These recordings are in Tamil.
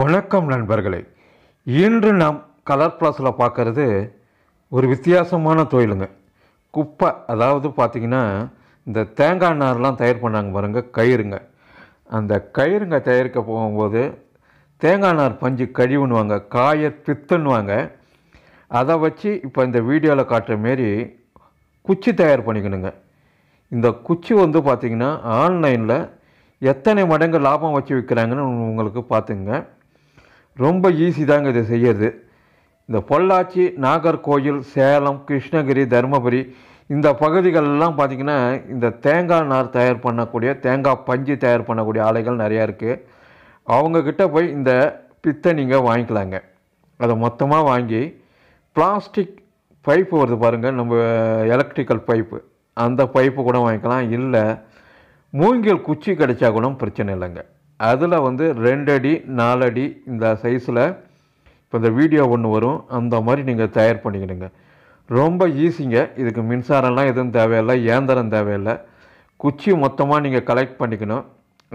வணக்கம் நண்பர்களே இன்று நாம் கலர் ப்ளாஸில் பார்க்குறது ஒரு வித்தியாசமான தொழிலுங்க குப்பை அதாவது பார்த்திங்கன்னா இந்த தேங்காய் நார்லாம் தயார் பண்ணாங்க பாருங்கள் கயிறுங்க அந்த கயிறுங்க தயாரிக்க போகும்போது தேங்காய் நார் பஞ்சு கழிவுன்னுவாங்க காயர் பித்துன்னுவாங்க அதை வச்சு இப்போ இந்த வீடியோவில் காட்டுற மாரி குச்சி தயார் பண்ணிக்கணுங்க இந்த குச்சி வந்து பார்த்திங்கன்னா ஆன்லைனில் எத்தனை மடங்கு லாபம் வச்சு விற்கிறாங்கன்னு உங்களுக்கு பார்த்துங்க ரொம்ப ஈஸி தாங்க இதை செய்யறது இந்த பொள்ளாச்சி நாகர்கோயில் சேலம் கிருஷ்ணகிரி தருமபுரி இந்த பகுதிகளெல்லாம் பார்த்திங்கன்னா இந்த தேங்காய் நார் தயார் பண்ணக்கூடிய தேங்காய் பஞ்சு தயார் பண்ணக்கூடிய ஆலைகள் நிறையா இருக்குது அவங்கக்கிட்ட போய் இந்த பித்தை நீங்கள் வாங்கிக்கலாங்க அதை மொத்தமாக வாங்கி பிளாஸ்டிக் பைப்பு வருது பாருங்கள் நம்ம எலக்ட்ரிக்கல் பைப்பு அந்த பைப்பு கூட வாங்கிக்கலாம் இல்லை மூங்கில் குச்சி கிடைச்சா கூட பிரச்சனை இல்லைங்க அதில் வந்து ரெண்டடி நாலடி இந்த சைஸில் இப்போ இந்த வீடியோ ஒன்று வரும் அந்த மாதிரி நீங்கள் தயார் பண்ணிக்கிடுங்க ரொம்ப ஈஸிங்க இதுக்கு மின்சாரம்லாம் எதுவும் தேவையில்லை இயந்திரம் தேவையில்லை குச்சி மொத்தமாக நீங்கள் கலெக்ட் பண்ணிக்கணும்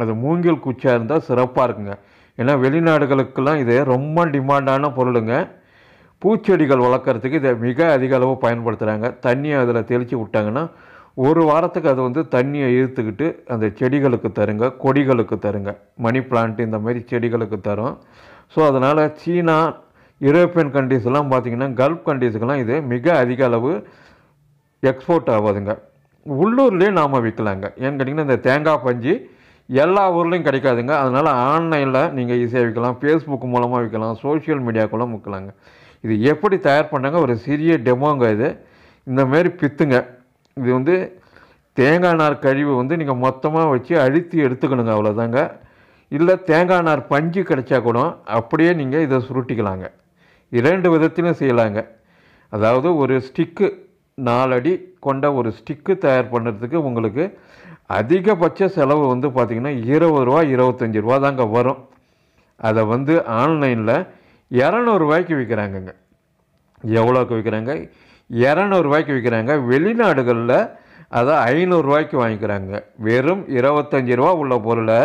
அது மூங்கில் குச்சியாக இருந்தால் சிறப்பாக இருக்குங்க ஏன்னா வெளிநாடுகளுக்கெல்லாம் இது ரொம்ப டிமாண்டான பொருளுங்க பூச்செடிகள் வளர்க்குறதுக்கு இதை மிக அதிக அளவு பயன்படுத்துகிறாங்க தண்ணியை அதில் தெளித்து விட்டாங்கன்னா ஒரு வாரத்துக்கு அது வந்து தண்ணியை இழுத்துக்கிட்டு அந்த செடிகளுக்கு தருங்க கொடிகளுக்கு தருங்க மணி பிளான்ட் இந்த மாதிரி செடிகளுக்கு தரும் ஸோ அதனால் சீனா யூரோப்பியன் கண்ட்ரீஸ்லாம் பார்த்திங்கன்னா கல்ஃப் கண்ட்ரிஸுக்கெல்லாம் இது மிக அதிக அளவு எக்ஸ்போர்ட் ஆகாதுங்க உள்ளூர்லேயும் நாம் விற்கலாங்க ஏன்னு கேட்டிங்கன்னா இந்த தேங்காய் பஞ்சு எல்லா ஊர்லேயும் கிடைக்காதுங்க அதனால் ஆன்லைனில் நீங்கள் ஈஸியாக விற்கலாம் ஃபேஸ்புக் மூலமாக விற்கலாம் சோஷியல் மீடியாக்குள்ளே விற்கலாங்க இது எப்படி தயார் பண்ணாங்க ஒரு சிறிய டெமோங்க இது இந்தமாரி பித்துங்க இது வந்து தேங்காய் நார் கழிவு வந்து நீங்கள் மொத்தமாக வச்சு அழுத்தி எடுத்துக்கணுங்க அவ்வளோதாங்க இல்லை தேங்காய் நார் பஞ்சு கிடைச்சா கூட அப்படியே நீங்கள் இதை சுருட்டிக்கலாங்க இரண்டு விதத்திலும் செய்யலாங்க அதாவது ஒரு ஸ்டிக்கு நாலடி கொண்ட ஒரு ஸ்டிக்கு தயார் பண்ணுறதுக்கு உங்களுக்கு அதிகபட்ச செலவு வந்து பார்த்திங்கன்னா இருபது ரூபா இருபத்தஞ்சி ரூபா தாங்க வரும் அதை வந்து ஆன்லைனில் இரநூறுவாய்க்கு விற்கிறாங்கங்க எவ்வளோக்கு விற்கிறாங்க இரநூறுவாய்க்கு விற்கிறாங்க வெளிநாடுகளில் அதை ஐநூறுரூவாய்க்கு வாங்கிக்கிறாங்க வெறும் இருபத்தஞ்சி ரூபா உள்ள பொருளை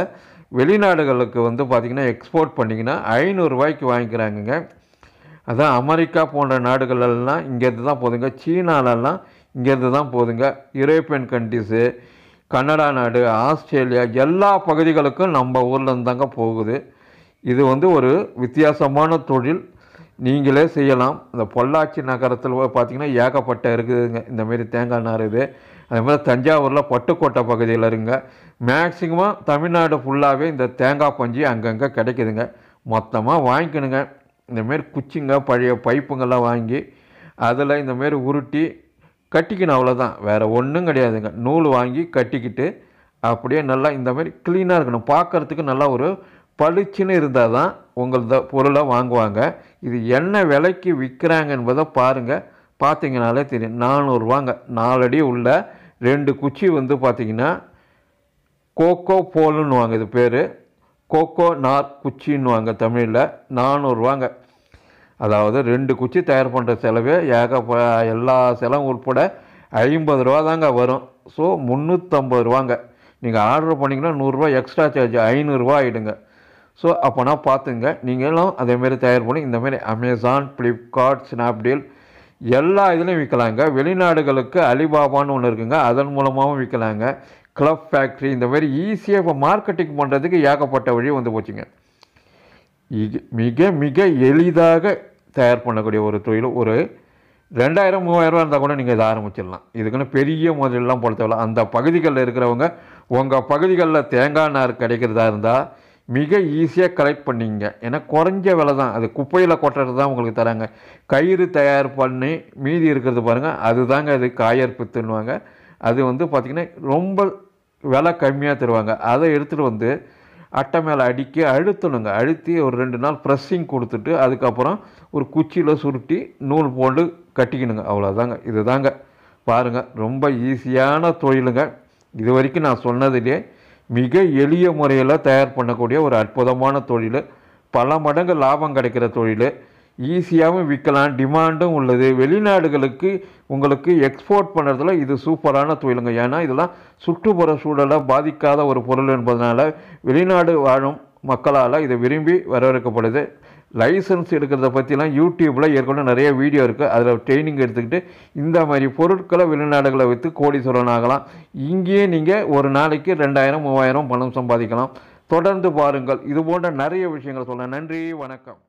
வெளிநாடுகளுக்கு வந்து பார்த்திங்கன்னா எக்ஸ்போர்ட் பண்ணிங்கன்னா ஐநூறுரூவாய்க்கு வாங்கிக்கிறாங்கங்க அதான் அமெரிக்கா போன்ற நாடுகளெல்லாம் இங்கேருந்து தான் போதுங்க சீனாலெல்லாம் இங்கேருந்து தான் போதுங்க யூரோப்பியன் கண்ட்ரிஸு கனடா நாடு ஆஸ்திரேலியா எல்லா பகுதிகளுக்கும் நம்ம ஊர்லேருந்து தாங்க போகுது இது வந்து ஒரு வித்தியாசமான தொழில் நீங்களே செய்யலாம் இந்த பொள்ளாச்சி நகரத்தில் பார்த்திங்கன்னா ஏகப்பட்ட இருக்குதுங்க இந்தமாரி தேங்காய் நார் இது அதே மாதிரி தஞ்சாவூரில் பட்டுக்கோட்டை பகுதியில் இருங்க மேக்சிமம் தமிழ்நாடு ஃபுல்லாகவே இந்த தேங்காய் பஞ்சு அங்கங்கே கிடைக்குதுங்க மொத்தமாக வாங்கிக்கணுங்க இந்தமாரி குச்சிங்க பழைய பைப்புங்கள்லாம் வாங்கி அதில் இந்தமாரி உருட்டி கட்டிக்கணும் அவ்வளோதான் வேறு ஒன்றும் கிடையாதுங்க நூல் வாங்கி கட்டிக்கிட்டு அப்படியே நல்லா இந்தமாரி க்ளீனாக இருக்கணும் பார்க்குறதுக்கு நல்லா ஒரு பளிச்சுன்னு இருந்தால் தான் உங்களது பொருளை வாங்குவாங்க இது என்ன விலைக்கு விற்கிறாங்க என்பதை பாருங்கள் பார்த்தீங்கனாலே தெரியும் நானூறுவாங்க நாலடி உள்ள ரெண்டு குச்சி வந்து பார்த்திங்கன்னா கோகோ வாங்க இது பேர் கோகோ நார் குச்சின்னுவாங்க தமிழில் நானூறுவாங்க அதாவது ரெண்டு குச்சி தயார் பண்ணுற செலவு ஏக எல்லா செலவும் உட்பட ஐம்பது ரூபா தாங்க வரும் ஸோ முந்நூற்றம்பது ரூபாங்க நீங்கள் ஆர்டர் பண்ணிங்கன்னா நூறுரூவா எக்ஸ்ட்ரா சார்ஜ் ஐநூறுரூவா ஆகிடுங்க ஸோ அப்போனா பார்த்துங்க நீங்களும் அதேமாரி தயார் பண்ணி இந்தமாரி அமேசான் ஃப்ளிப்கார்ட் ஸ்னாப்டீல் எல்லா இதுலேயும் விற்கலாங்க வெளிநாடுகளுக்கு அலிபாபான்னு ஒன்று இருக்குங்க அதன் மூலமாகவும் விற்கலாங்க கிளப் ஃபேக்ட்ரி இந்த மாதிரி ஈஸியாக இப்போ மார்க்கெட்டிங் பண்ணுறதுக்கு ஏகப்பட்ட வழி வந்து போச்சுங்க இது மிக மிக எளிதாக தயார் பண்ணக்கூடிய ஒரு தொழில் ஒரு ரெண்டாயிரம் மூவாயிரரூவா இருந்தால் கூட நீங்கள் இதை ஆரம்பிச்சிடலாம் இதுக்குன்னு பெரிய முதலெல்லாம் பொறுத்தவரை அந்த பகுதிகளில் இருக்கிறவங்க உங்கள் பகுதிகளில் தேங்காய் நார் கிடைக்கிறதா இருந்தால் மிக ஈஸியாக கலெக்ட் பண்ணிங்க ஏன்னா குறைஞ்ச விலை தான் அது குப்பையில் கொட்டுறது தான் உங்களுக்கு தராங்க கயிறு தயார் பண்ணி மீதி இருக்கிறது பாருங்கள் அதுதாங்க அது காயற்புத்துன்னுவாங்க அது வந்து பார்த்திங்கன்னா ரொம்ப விலை கம்மியாக தருவாங்க அதை எடுத்துகிட்டு வந்து அட்டை மேலே அடிக்க அழுத்தணுங்க அழுத்தி ஒரு ரெண்டு நாள் ப்ரெஸ்ஸிங் கொடுத்துட்டு அதுக்கப்புறம் ஒரு குச்சியில் சுருட்டி நூல் போண்டு கட்டிக்கணுங்க அவ்வளோதாங்க இது தாங்க பாருங்கள் ரொம்ப ஈஸியான தொழிலுங்க இது வரைக்கும் நான் சொன்னதுலேயே மிக எளிய முறையில் தயார் பண்ணக்கூடிய ஒரு அற்புதமான தொழில் பல மடங்கு லாபம் கிடைக்கிற தொழில் ஈஸியாகவும் விற்கலாம் டிமாண்டும் உள்ளது வெளிநாடுகளுக்கு உங்களுக்கு எக்ஸ்போர்ட் பண்ணுறதுல இது சூப்பரான தொழிலுங்க ஏன்னா இதெல்லாம் சுற்றுப்புற சூழலை பாதிக்காத ஒரு பொருள் என்பதனால் வெளிநாடு வாழும் மக்களால் இதை விரும்பி வரவேற்கப்படுது லைசன்ஸ் எடுக்கிறத பற்றிலாம் யூடியூப்பில் ஏற்கனவே நிறைய வீடியோ இருக்குது அதில் ட்ரைனிங் எடுத்துக்கிட்டு இந்த மாதிரி பொருட்களை வெளிநாடுகளை விற்று கோடீஸ்வரன் ஆகலாம் இங்கேயே நீங்கள் ஒரு நாளைக்கு ரெண்டாயிரம் மூவாயிரம் பணம் சம்பாதிக்கலாம் தொடர்ந்து பாருங்கள் இது போன்ற நிறைய விஷயங்கள் சொல்லலாம் நன்றி வணக்கம்